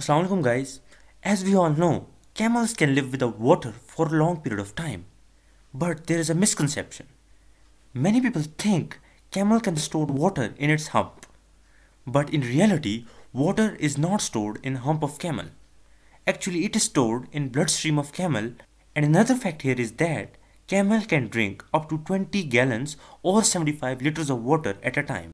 Assalamualaikum guys. As we all know, camels can live without water for a long period of time. But there is a misconception. Many people think camel can store water in its hump. But in reality, water is not stored in hump of camel. Actually, it is stored in bloodstream of camel. And another fact here is that camel can drink up to 20 gallons or 75 liters of water at a time.